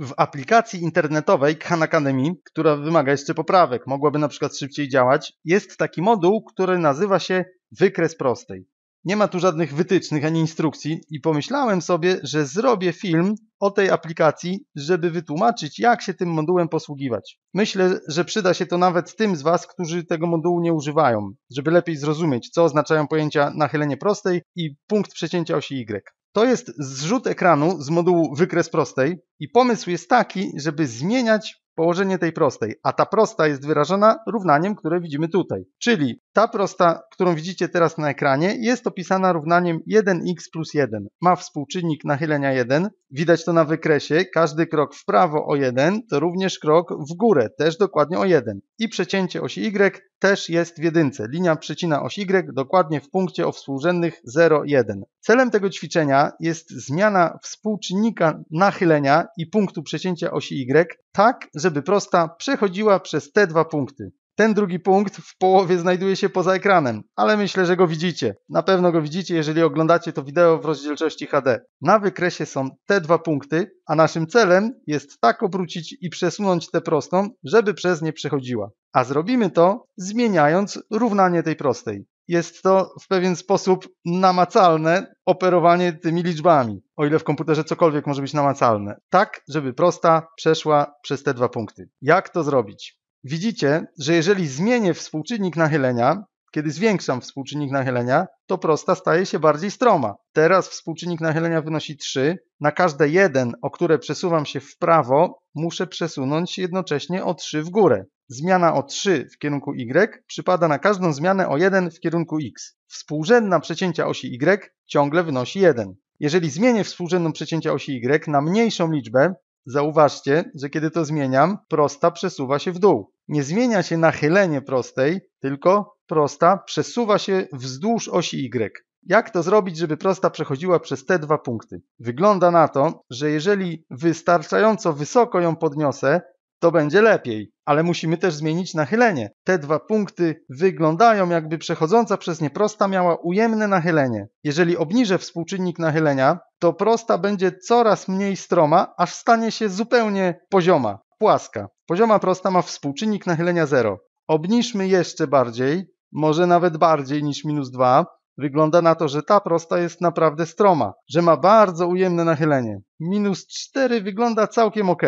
W aplikacji internetowej Khan Academy, która wymaga jeszcze poprawek, mogłaby na przykład szybciej działać, jest taki moduł, który nazywa się Wykres prostej. Nie ma tu żadnych wytycznych ani instrukcji i pomyślałem sobie, że zrobię film o tej aplikacji, żeby wytłumaczyć, jak się tym modułem posługiwać. Myślę, że przyda się to nawet tym z Was, którzy tego modułu nie używają, żeby lepiej zrozumieć, co oznaczają pojęcia nachylenie prostej i punkt przecięcia osi Y. To jest zrzut ekranu z modułu wykres prostej i pomysł jest taki, żeby zmieniać położenie tej prostej, a ta prosta jest wyrażona równaniem, które widzimy tutaj. Czyli ta prosta, którą widzicie teraz na ekranie, jest opisana równaniem 1x plus 1. Ma współczynnik nachylenia 1, widać to na wykresie, każdy krok w prawo o 1 to również krok w górę, też dokładnie o 1. I przecięcie osi y też jest w jedynce. Linia przecina oś Y dokładnie w punkcie o współrzędnych 0,1. Celem tego ćwiczenia jest zmiana współczynnika nachylenia i punktu przecięcia osi Y tak, żeby prosta przechodziła przez te dwa punkty. Ten drugi punkt w połowie znajduje się poza ekranem, ale myślę, że go widzicie. Na pewno go widzicie, jeżeli oglądacie to wideo w rozdzielczości HD. Na wykresie są te dwa punkty, a naszym celem jest tak obrócić i przesunąć tę prostą, żeby przez nie przechodziła. A zrobimy to zmieniając równanie tej prostej. Jest to w pewien sposób namacalne operowanie tymi liczbami, o ile w komputerze cokolwiek może być namacalne. Tak, żeby prosta przeszła przez te dwa punkty. Jak to zrobić? Widzicie, że jeżeli zmienię współczynnik nachylenia, kiedy zwiększam współczynnik nachylenia, to prosta staje się bardziej stroma. Teraz współczynnik nachylenia wynosi 3. Na każde 1, o które przesuwam się w prawo, muszę przesunąć jednocześnie o 3 w górę zmiana o 3 w kierunku y przypada na każdą zmianę o 1 w kierunku x. Współrzędna przecięcia osi y ciągle wynosi 1. Jeżeli zmienię współrzędną przecięcia osi y na mniejszą liczbę, zauważcie, że kiedy to zmieniam, prosta przesuwa się w dół. Nie zmienia się nachylenie prostej, tylko prosta przesuwa się wzdłuż osi y. Jak to zrobić, żeby prosta przechodziła przez te dwa punkty? Wygląda na to, że jeżeli wystarczająco wysoko ją podniosę, to będzie lepiej. Ale musimy też zmienić nachylenie. Te dwa punkty wyglądają jakby przechodząca przez nie prosta miała ujemne nachylenie. Jeżeli obniżę współczynnik nachylenia, to prosta będzie coraz mniej stroma, aż stanie się zupełnie pozioma, płaska. Pozioma prosta ma współczynnik nachylenia 0. Obniżmy jeszcze bardziej, może nawet bardziej niż minus 2. Wygląda na to, że ta prosta jest naprawdę stroma, że ma bardzo ujemne nachylenie. Minus 4 wygląda całkiem ok.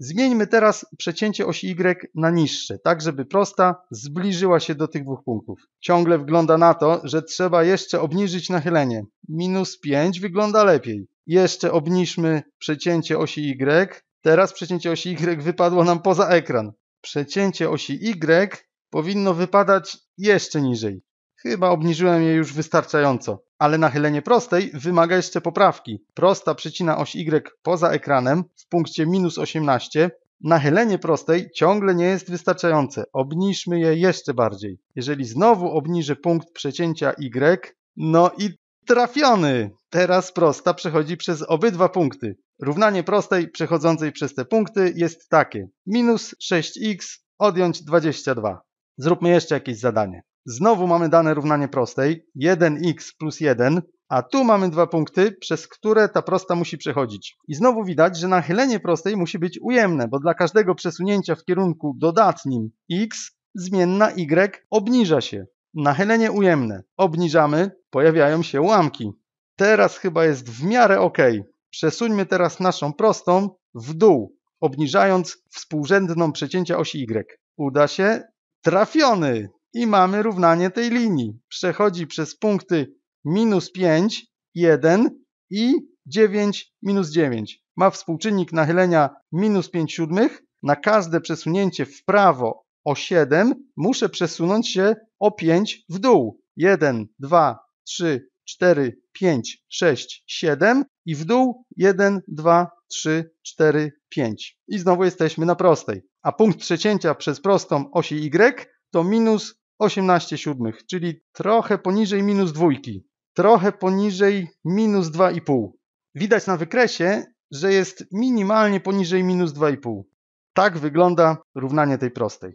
Zmieńmy teraz przecięcie osi Y na niższe, tak żeby prosta zbliżyła się do tych dwóch punktów. Ciągle wygląda na to, że trzeba jeszcze obniżyć nachylenie. Minus 5 wygląda lepiej. Jeszcze obniżmy przecięcie osi Y. Teraz przecięcie osi Y wypadło nam poza ekran. Przecięcie osi Y powinno wypadać jeszcze niżej. Chyba obniżyłem je już wystarczająco ale nachylenie prostej wymaga jeszcze poprawki. Prosta przecina oś Y poza ekranem w punkcie minus 18. Nachylenie prostej ciągle nie jest wystarczające. Obniżmy je jeszcze bardziej. Jeżeli znowu obniżę punkt przecięcia Y, no i trafiony! Teraz prosta przechodzi przez obydwa punkty. Równanie prostej przechodzącej przez te punkty jest takie. Minus 6x odjąć 22. Zróbmy jeszcze jakieś zadanie. Znowu mamy dane równanie prostej 1x plus 1, a tu mamy dwa punkty, przez które ta prosta musi przechodzić. I znowu widać, że nachylenie prostej musi być ujemne, bo dla każdego przesunięcia w kierunku dodatnim x zmienna y obniża się. Nachylenie ujemne. Obniżamy, pojawiają się ułamki. Teraz chyba jest w miarę ok. Przesuńmy teraz naszą prostą w dół, obniżając współrzędną przecięcia osi y. Uda się? Trafiony! i mamy równanie tej linii. Przechodzi przez punkty minus 5, 1 i 9, minus 9. Ma współczynnik nachylenia minus 5 siódmych. Na każde przesunięcie w prawo o 7 muszę przesunąć się o 5 w dół. 1, 2, 3, 4, 5, 6, 7 i w dół 1, 2, 3, 4, 5. I znowu jesteśmy na prostej. A punkt przecięcia przez prostą osi Y to minus 18 siódmych, czyli trochę poniżej minus dwójki, trochę poniżej minus 2,5. Widać na wykresie, że jest minimalnie poniżej minus 2,5. Tak wygląda równanie tej prostej.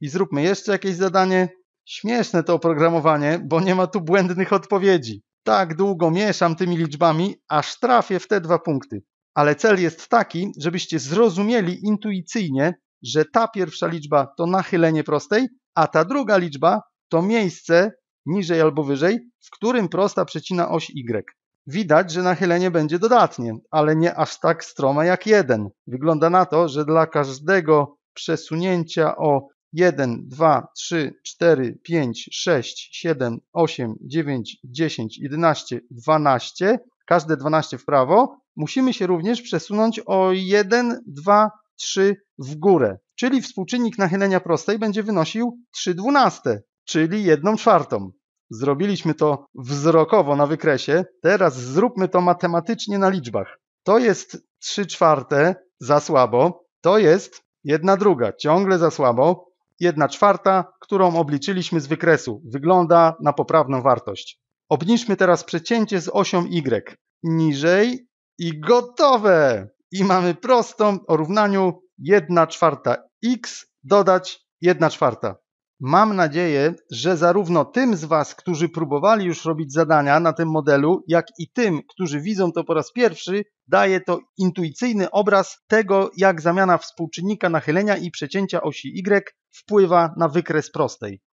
I zróbmy jeszcze jakieś zadanie. Śmieszne to oprogramowanie, bo nie ma tu błędnych odpowiedzi. Tak długo mieszam tymi liczbami, aż trafię w te dwa punkty. Ale cel jest taki, żebyście zrozumieli intuicyjnie, że ta pierwsza liczba to nachylenie prostej, a ta druga liczba to miejsce niżej albo wyżej, w którym prosta przecina oś Y. Widać, że nachylenie będzie dodatnie, ale nie aż tak strome jak 1. Wygląda na to, że dla każdego przesunięcia o 1, 2, 3, 4, 5, 6, 7, 8, 9, 10, 11, 12, każde 12 w prawo, musimy się również przesunąć o 1, 2, 3 w górę, czyli współczynnik nachylenia prostej będzie wynosił 3 dwunaste, czyli 1 czwartą. Zrobiliśmy to wzrokowo na wykresie, teraz zróbmy to matematycznie na liczbach. To jest 3 czwarte za słabo, to jest 1 druga, ciągle za słabo, 1 czwarta, którą obliczyliśmy z wykresu. Wygląda na poprawną wartość. Obniżmy teraz przecięcie z osią Y niżej i gotowe! i mamy prostą o równaniu 1 czwarta x dodać 1 czwarta. Mam nadzieję, że zarówno tym z Was, którzy próbowali już robić zadania na tym modelu, jak i tym, którzy widzą to po raz pierwszy, daje to intuicyjny obraz tego, jak zamiana współczynnika nachylenia i przecięcia osi y wpływa na wykres prostej.